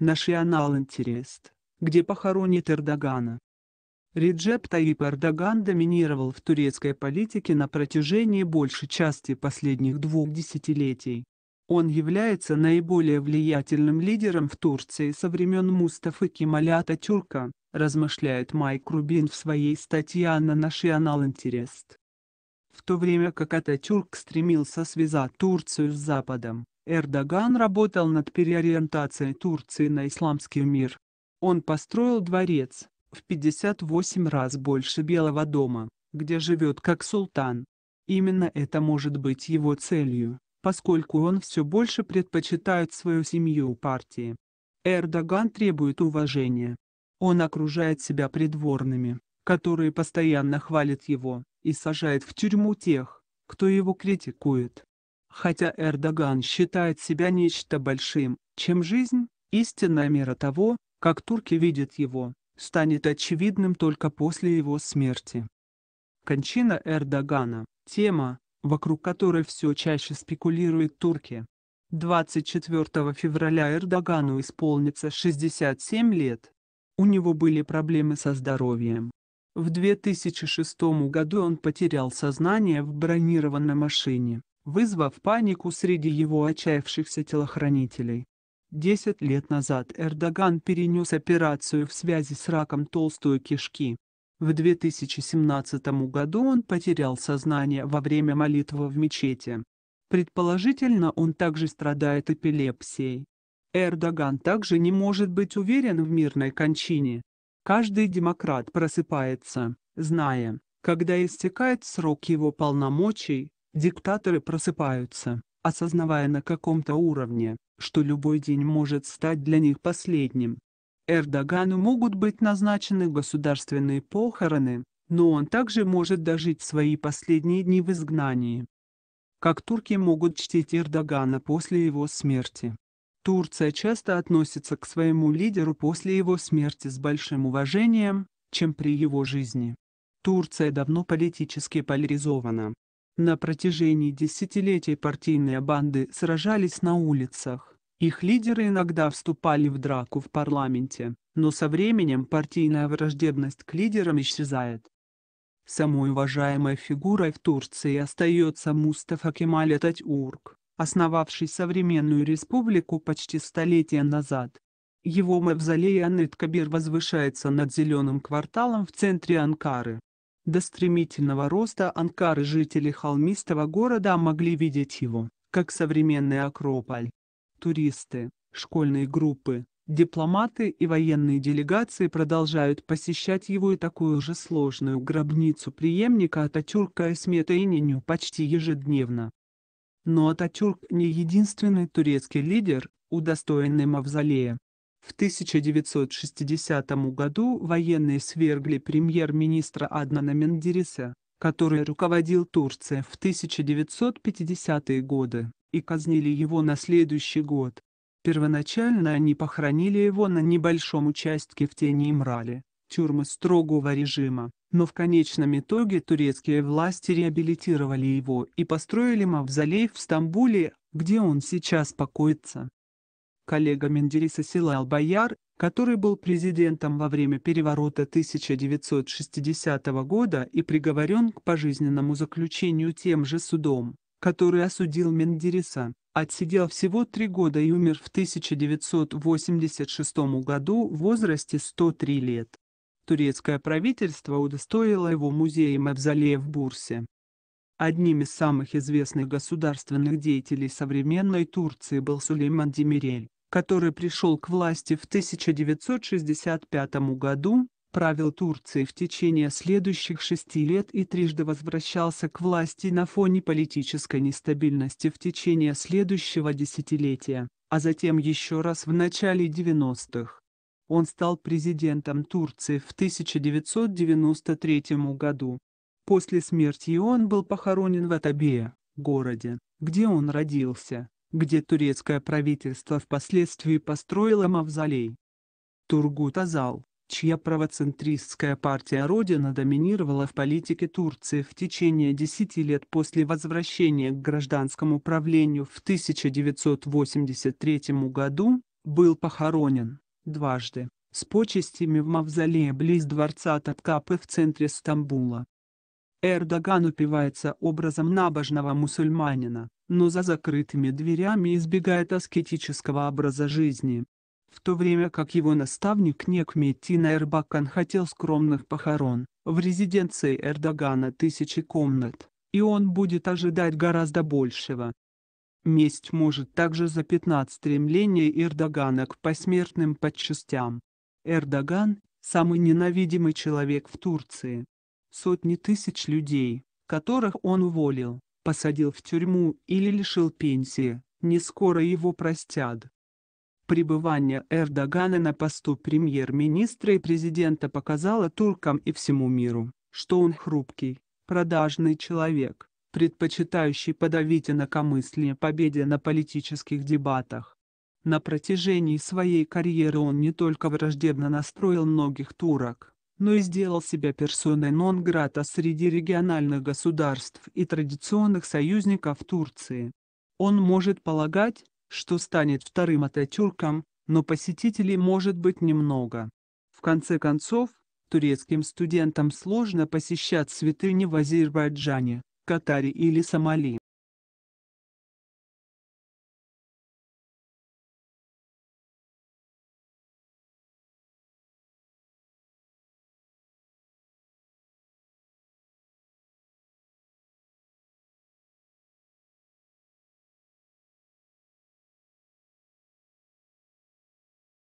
National Interest, где похоронит Эрдогана. Реджеп Таип Эрдоган доминировал в турецкой политике на протяжении большей части последних двух десятилетий. Он является наиболее влиятельным лидером в Турции со времен Мустафы Кемаля Ататюрка, размышляет Майк Рубин в своей статье на National Interest. В то время как Ататюрк стремился связать Турцию с Западом, Эрдоган работал над переориентацией Турции на исламский мир. Он построил дворец, в 58 раз больше Белого дома, где живет как султан. Именно это может быть его целью, поскольку он все больше предпочитает свою семью партии. Эрдоган требует уважения. Он окружает себя придворными, которые постоянно хвалят его, и сажает в тюрьму тех, кто его критикует. Хотя Эрдоган считает себя нечто большим, чем жизнь, истинная мера того, как турки видят его, станет очевидным только после его смерти. Кончина Эрдогана – тема, вокруг которой все чаще спекулируют турки. 24 февраля Эрдогану исполнится 67 лет. У него были проблемы со здоровьем. В 2006 году он потерял сознание в бронированной машине, вызвав панику среди его отчаявшихся телохранителей. Десять лет назад Эрдоган перенес операцию в связи с раком толстой кишки. В 2017 году он потерял сознание во время молитвы в мечети. Предположительно, он также страдает эпилепсией. Эрдоган также не может быть уверен в мирной кончине. Каждый демократ просыпается, зная, когда истекает срок его полномочий, Диктаторы просыпаются, осознавая на каком-то уровне, что любой день может стать для них последним. Эрдогану могут быть назначены государственные похороны, но он также может дожить свои последние дни в изгнании. Как турки могут чтить Эрдогана после его смерти? Турция часто относится к своему лидеру после его смерти с большим уважением, чем при его жизни. Турция давно политически поляризована, на протяжении десятилетий партийные банды сражались на улицах. Их лидеры иногда вступали в драку в парламенте, но со временем партийная враждебность к лидерам исчезает. Самой уважаемой фигурой в Турции остается Мустафа Кемаль Ататюрк, основавший современную республику почти столетие назад. Его мавзолей Анет Кабир возвышается над зеленым кварталом в центре Анкары. До стремительного роста Анкары жители холмистого города могли видеть его, как современный Акрополь. Туристы, школьные группы, дипломаты и военные делегации продолжают посещать его и такую же сложную гробницу преемника Ататюрка Эсмета Ининю почти ежедневно. Но Ататюрк не единственный турецкий лидер, удостоенный мавзолея. В 1960 году военные свергли премьер-министра Аднана Мендериса, который руководил Турцией в 1950-е годы, и казнили его на следующий год. Первоначально они похоронили его на небольшом участке в тени мрали, тюрьмы строгого режима, но в конечном итоге турецкие власти реабилитировали его и построили мавзолей в Стамбуле, где он сейчас покоится коллега Мендериса Силал-Бояр, который был президентом во время переворота 1960 года и приговорен к пожизненному заключению тем же судом, который осудил Мендериса, отсидел всего три года и умер в 1986 году в возрасте 103 лет. Турецкое правительство удостоило его музеем мавзолея в Бурсе. Одним из самых известных государственных деятелей современной Турции был Сулейман Демирель который пришел к власти в 1965 году, правил Турции в течение следующих шести лет и трижды возвращался к власти на фоне политической нестабильности в течение следующего десятилетия, а затем еще раз в начале 90-х. Он стал президентом Турции в 1993 году. После смерти он был похоронен в Атабее, городе, где он родился где турецкое правительство впоследствии построило мавзолей. Тургут Азал, чья правоцентристская партия Родина доминировала в политике Турции в течение десяти лет после возвращения к гражданскому правлению в 1983 году, был похоронен дважды с почестями в мавзолее близ дворца Таткапы в центре Стамбула. Эрдоган упивается образом набожного мусульманина, но за закрытыми дверями избегает аскетического образа жизни. В то время как его наставник Некметин Эрбакан хотел скромных похорон, в резиденции Эрдогана тысячи комнат, и он будет ожидать гораздо большего. Месть может также запятнать стремление Эрдогана к посмертным подчастям. Эрдоган – самый ненавидимый человек в Турции. Сотни тысяч людей, которых он уволил, посадил в тюрьму или лишил пенсии, не скоро его простят. Пребывание Эрдогана на посту премьер-министра и президента показало туркам и всему миру, что он хрупкий, продажный человек, предпочитающий подавить инакомыслие победе на политических дебатах. На протяжении своей карьеры он не только враждебно настроил многих турок, но и сделал себя персоной нон-грата среди региональных государств и традиционных союзников Турции. Он может полагать, что станет вторым Ататюрком, но посетителей может быть немного. В конце концов, турецким студентам сложно посещать святыни в Азербайджане, Катаре или Сомали.